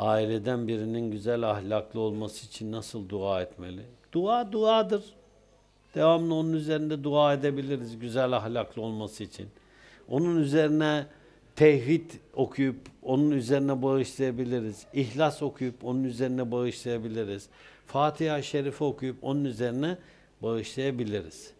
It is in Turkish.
aileden birinin güzel ahlaklı olması için nasıl dua etmeli? Dua duadır. Devamlı onun üzerinde dua edebiliriz güzel ahlaklı olması için. Onun üzerine tevhid okuyup onun üzerine bağışlayabiliriz. İhlas okuyup onun üzerine bağışlayabiliriz. Fatiha-i Şerif'i okuyup onun üzerine bağışlayabiliriz.